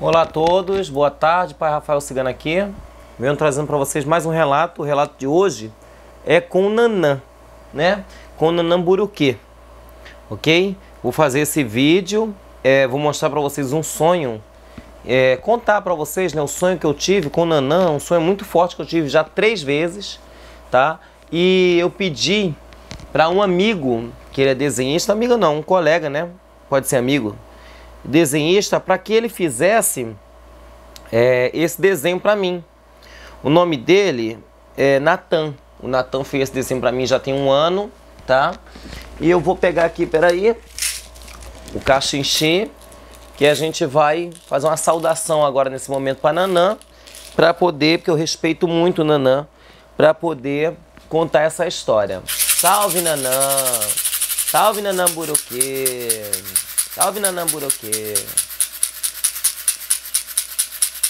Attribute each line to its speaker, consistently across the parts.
Speaker 1: Olá a todos, boa tarde, Pai Rafael Cigana aqui. Venho trazendo para vocês mais um relato. O relato de hoje é com o Nanã, né? Com o Nanã Buruquê, ok? Vou fazer esse vídeo, é, vou mostrar para vocês um sonho, é, contar para vocês né, o sonho que eu tive com o Nanã, um sonho muito forte que eu tive já três vezes, tá? E eu pedi para um amigo, que ele é desenhista, amigo não, um colega, né? Pode ser amigo, desenhista para que ele fizesse é, esse desenho para mim. O nome dele é Natan. O Natan fez esse desenho para mim já tem um ano, tá? E eu vou pegar aqui, peraí, o cachinchê, que a gente vai fazer uma saudação agora nesse momento para Nanã, para poder, porque eu respeito muito Nanã, para poder contar essa história. Salve Nanã! Salve Nanã Buruquê! Salve Nanamburoque.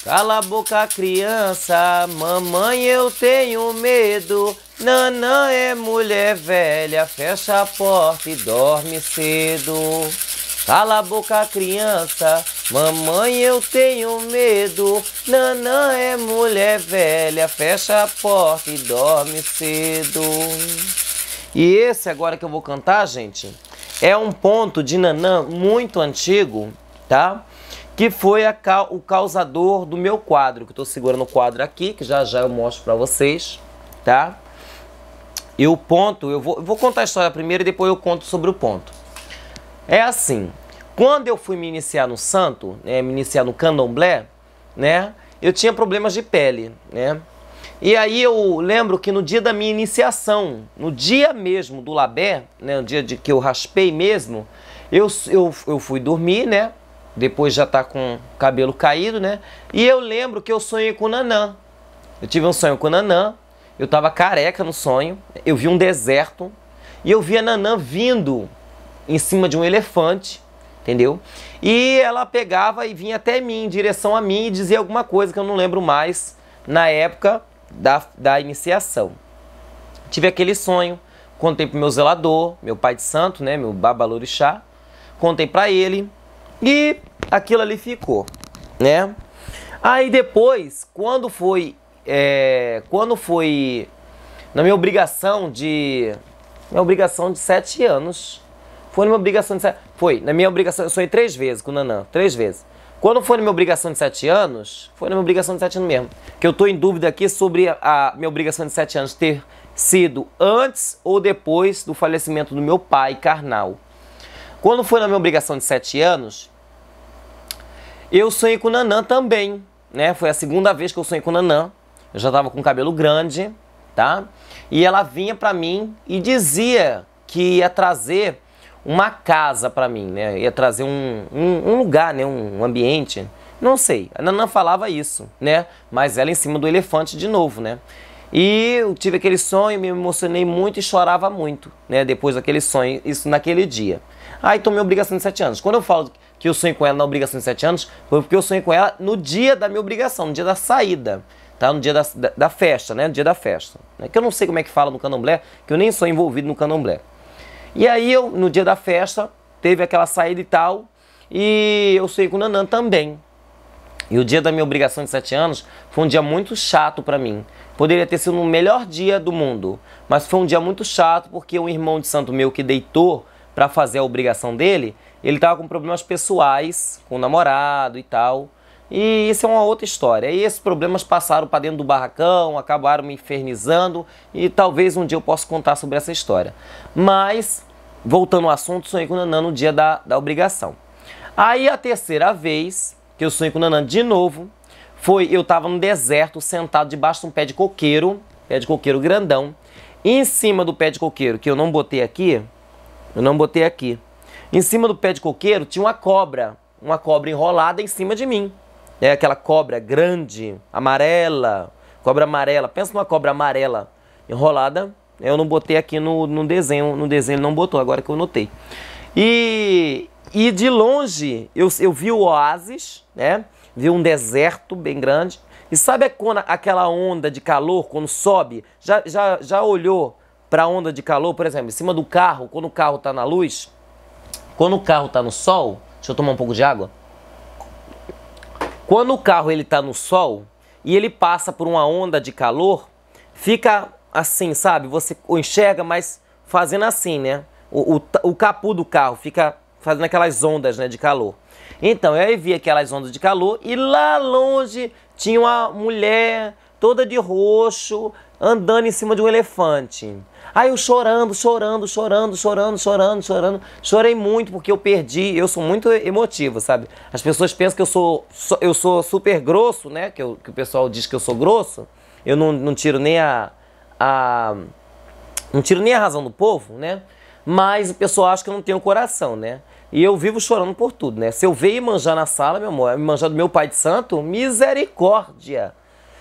Speaker 1: Cala a boca, criança, mamãe, eu tenho medo. Nanã é mulher velha, fecha a porta e dorme cedo. Cala a boca, criança, mamãe, eu tenho medo. Nanã é mulher velha, fecha a porta e dorme cedo. E esse agora que eu vou cantar, gente é um ponto de Nanã muito antigo, tá? Que foi ca o causador do meu quadro, que eu tô segurando o quadro aqui, que já já eu mostro para vocês, tá? E o ponto, eu vou, eu vou contar a história primeiro e depois eu conto sobre o ponto. É assim, quando eu fui me iniciar no santo, né, me iniciar no candomblé, né? Eu tinha problemas de pele, né? E aí eu lembro que no dia da minha iniciação, no dia mesmo do Labé, né, no dia de que eu raspei mesmo, eu, eu, eu fui dormir, né? Depois já tá com o cabelo caído, né? E eu lembro que eu sonhei com o Nanã. Eu tive um sonho com o Nanã, eu tava careca no sonho, eu vi um deserto e eu vi a Nanã vindo em cima de um elefante, entendeu? E ela pegava e vinha até mim, em direção a mim, e dizia alguma coisa que eu não lembro mais na época da, da iniciação. Tive aquele sonho, contei pro meu zelador, meu pai de santo, né, meu babalorixá, contei para ele e aquilo ali ficou, né? Aí depois, quando foi, é, quando foi na minha obrigação de, minha obrigação de sete anos, foi na minha obrigação de sete, foi na minha obrigação, eu sonhei três vezes com o Nanã, três vezes. Quando foi na minha obrigação de 7 anos, foi na minha obrigação de 7 anos mesmo. Que eu estou em dúvida aqui sobre a, minha obrigação de 7 anos ter sido antes ou depois do falecimento do meu pai carnal. Quando foi na minha obrigação de 7 anos, eu sonhei com Nanã também, né? Foi a segunda vez que eu sonhei com Nanã. Eu já estava com cabelo grande, tá? E ela vinha para mim e dizia que ia trazer uma casa para mim, né? Ia trazer um, um, um, lugar, né? Um ambiente. Não sei. A Nanã falava isso, né? Mas ela em cima do elefante de novo, né? E eu tive aquele sonho, me emocionei muito e chorava muito, né? Depois daquele sonho, isso naquele dia. Aí tomei obrigação de sete anos. Quando eu falo que eu sonhei com ela na obrigação de sete anos, foi porque eu sonhei com ela no dia da minha obrigação, no dia da saída, tá? No dia da, da, da festa, né? No dia da festa. Né? Que eu não sei como é que fala no candomblé, que eu nem sou envolvido no candomblé. E aí eu, no dia da festa, teve aquela saída e tal, e eu saí com o Nanã também. E o dia da minha obrigação de 7 anos foi um dia muito chato para mim. Poderia ter sido o melhor dia do mundo, mas foi um dia muito chato porque um irmão de santo meu que deitou para fazer a obrigação dele, ele tava com problemas pessoais, com o namorado e tal. E isso é uma outra história. E esses problemas passaram para dentro do barracão, acabaram me infernizando e talvez um dia eu possa contar sobre essa história. Mas voltando ao assunto, sonhei com o Nanã no dia da, da obrigação. Aí a terceira vez que eu sonhei com o Nanã de novo, foi eu estava no deserto, sentado debaixo de um pé de coqueiro, pé de coqueiro grandão, em cima do pé de coqueiro, que eu não botei aqui, eu não botei aqui. Em cima do pé de coqueiro tinha uma cobra, uma cobra enrolada em cima de mim. É aquela cobra grande, amarela, cobra amarela. Pensa numa cobra amarela enrolada eu não botei aqui no, no desenho, no desenho não botou, agora que eu notei. E, e de longe eu, eu vi o oásis, né? Vi um deserto bem grande. E sabe quando aquela onda de calor, quando sobe? Já, já, já olhou para a onda de calor, por exemplo, em cima do carro, quando o carro está na luz? Quando o carro está no sol, deixa eu tomar um pouco de água. Quando o carro ele está no sol e ele passa por uma onda de calor, fica assim, sabe? Você enxerga, mas fazendo assim, né? O, o, o capu do carro fica fazendo aquelas ondas né, de calor. Então, eu vi aquelas ondas de calor e lá longe tinha uma mulher toda de roxo andando em cima de um elefante. Aí eu chorando, chorando, chorando, chorando, chorando, chorando. Chorei muito porque eu perdi. Eu sou muito emotivo, sabe? As pessoas pensam que eu sou, eu sou super grosso, né? Que, eu, que o pessoal diz que eu sou grosso. Eu não, não tiro nem a, a não tiro nem a razão do povo, né? Mas o pessoal acha que eu não tenho coração, né? E eu vivo chorando por tudo, né? Se eu ver manjar na sala, meu amor, manjar do meu pai de santo, misericórdia.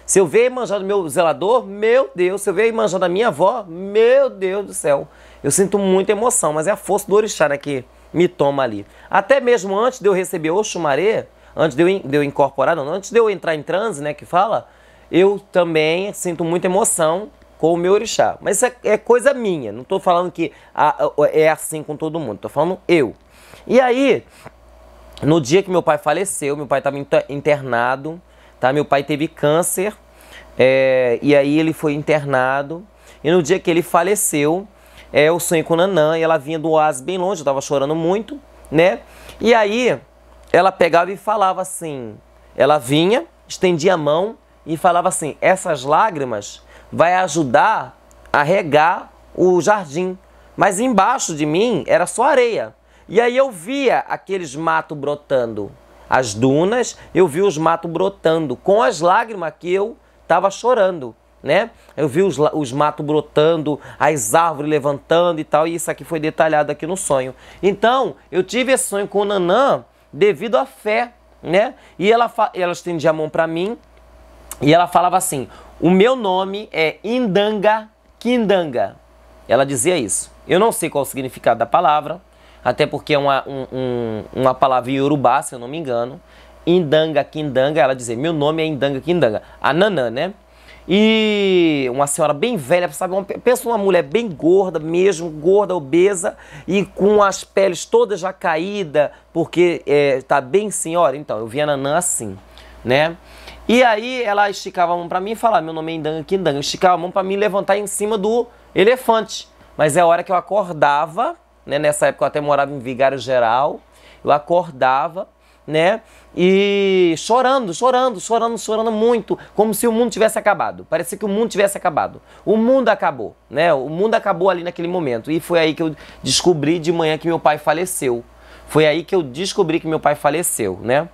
Speaker 1: Se eu ver manjar do meu zelador, meu Deus. Se eu ver manjar da minha avó, meu Deus do céu. Eu sinto muita emoção, mas é a força do orixá né, que me toma ali. Até mesmo antes de eu receber o chumaré, antes de eu, de eu incorporar, não, antes de eu entrar em transe, né, que fala, eu também sinto muita emoção com o meu orixá. Mas isso é, é, coisa minha, não estou falando que é assim com todo mundo, estou falando eu. E aí, no dia que meu pai faleceu, meu pai estava internado, tá? Meu pai teve câncer, é, e aí ele foi internado. E no dia que ele faleceu, é, eu sonhei com Nanã, e ela vinha do oásis bem longe, eu estava chorando muito, né? E aí, ela pegava e falava assim, ela vinha, estendia a mão e falava assim, essas lágrimas vai ajudar a regar o jardim. Mas embaixo de mim era só areia. E aí eu via aqueles matos brotando. As dunas, eu vi os matos brotando com as lágrimas que eu estava chorando. Né? Eu vi os, os matos brotando, as árvores levantando e tal, e isso aqui foi detalhado aqui no sonho. Então, eu tive esse sonho com o Nanã devido à fé, né? E ela, ela estendia a mão para mim e ela falava assim: o meu nome é Indanga Kindanga. Ela dizia isso. Eu não sei qual o significado da palavra, até porque é uma, um, um, uma palavra em se eu não me engano. Indanga Kindanga, ela dizia, meu nome é Indanga Kindanga. A Nanã, né? E uma senhora bem velha, sabe? Uma, pensa uma mulher bem gorda mesmo, gorda, obesa, e com as peles todas já caídas, porque é, tá bem senhora. Então, eu vi a Nanã assim, né? E aí ela esticava a mão para mim e falava, meu nome é Indanga Kindanga. Esticava a mão para mim levantar em cima do elefante. Mas é a hora que eu acordava, né? Nessa época eu até morava em Vigário Geral. Eu acordava, né? E chorando, chorando, chorando, chorando muito, como se o mundo tivesse acabado. Parecia que o mundo tivesse acabado. O mundo acabou, né? O mundo acabou ali naquele momento. E foi aí que eu descobri de manhã que meu pai faleceu. Foi aí que eu descobri que meu pai faleceu, né?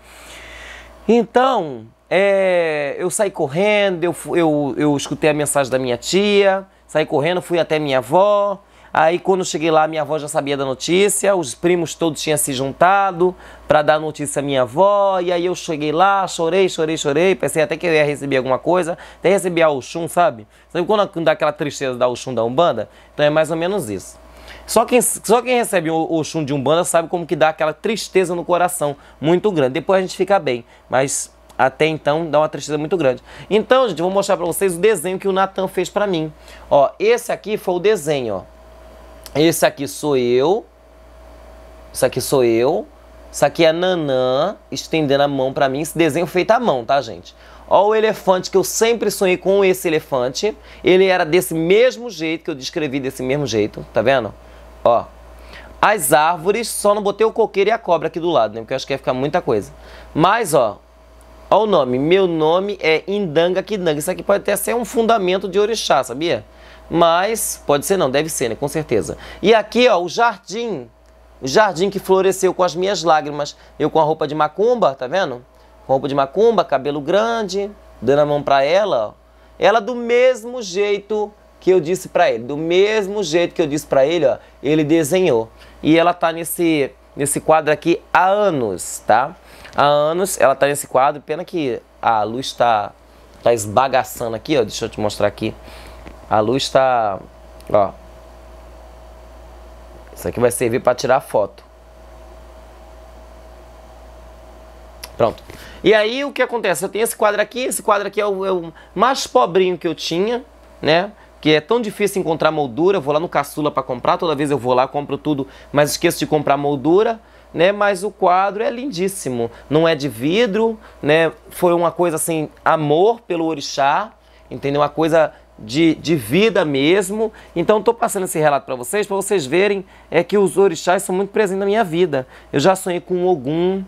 Speaker 1: Então, é, eu saí correndo, eu, eu, eu escutei a mensagem da minha tia, saí correndo, fui até minha avó. Aí quando cheguei lá, minha avó já sabia da notícia, os primos todos tinham se juntado para dar notícia à minha avó. E aí eu cheguei lá, chorei, chorei, chorei, pensei até que eu ia receber alguma coisa, até receber a Oxum, sabe? Sabe então, quando dá aquela tristeza da Oxum da Umbanda? Então é mais ou menos isso. Só quem, só quem recebe o Oxum de Umbanda sabe como que dá aquela tristeza no coração muito grande. Depois a gente fica bem, mas até então dá uma tristeza muito grande. Então, gente, eu vou mostrar para vocês o desenho que o Natan fez para mim. Ó, esse aqui foi o desenho, ó. Esse aqui sou eu. Isso aqui sou eu. Isso aqui é a Nanã estendendo a mão para mim. Esse desenho feito à mão, tá, gente? Ó o elefante que eu sempre sonhei com esse elefante. Ele era desse mesmo jeito que eu descrevi, desse mesmo jeito. Tá vendo? Ó. As árvores, só não botei o coqueiro e a cobra aqui do lado, né? Porque eu acho que ia ficar muita coisa. Mas, ó, Olha o nome. Meu nome é Indanga Kidanga. Isso aqui pode até ser um fundamento de orixá, sabia? Mas pode ser não, deve ser, né? Com certeza. E aqui, ó, o jardim. O jardim que floresceu com as minhas lágrimas. Eu com a roupa de macumba, tá vendo? Com roupa de macumba, cabelo grande, dando a mão para ela, ó. Ela do mesmo jeito que eu disse para ele, do mesmo jeito que eu disse para ele, ó, ele desenhou. E ela tá nesse nesse quadro aqui há anos, tá? há anos, ela está nesse quadro, pena que a luz está tá esbagaçando aqui, ó, deixa eu te mostrar aqui. A luz está, ó. Isso aqui vai servir para tirar foto. Pronto. E aí o que acontece? Eu tenho esse quadro aqui, esse quadro aqui é o, é o mais pobrinho que eu tinha, né? que é tão difícil encontrar moldura, eu vou lá no caçula para comprar, toda vez eu vou lá, compro tudo, mas esqueço de comprar moldura né? Mas o quadro é lindíssimo. Não é de vidro, né? Foi uma coisa assim, amor pelo orixá, entendeu? Uma coisa de, de vida mesmo. Então estou passando esse relato para vocês, para vocês verem é que os orixás são muito presentes na minha vida. Eu já sonhei com Ogum,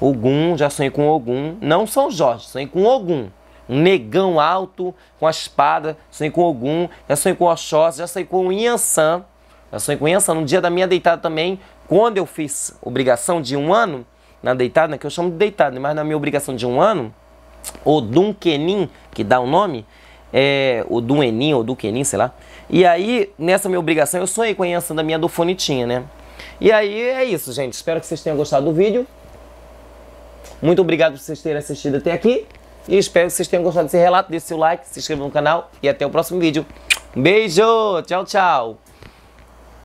Speaker 1: Ogum, já sonhei com Ogum, não São Jorge, sonhei com Ogum. Um negão alto, com a espada, sonhei com Ogum, já sonhei com Oxóssi, já sonhei com Inhansan. Já sonhei com Inhansan. No dia da minha deitada também, quando eu fiz obrigação de um ano, na deitada, que eu chamo de deitada, mas na minha obrigação de um ano, o Dunkenin, que dá o nome, é, o Duenin ou Duquenin, sei lá. E aí, nessa minha obrigação, eu sonhei com a Yansan da minha do né? E aí é isso, gente. Espero que vocês tenham gostado do vídeo. Muito obrigado por vocês terem assistido até aqui. E espero que vocês tenham gostado desse relato. Deixe seu like, se inscreva no canal e até o próximo vídeo. Beijo, tchau, tchau.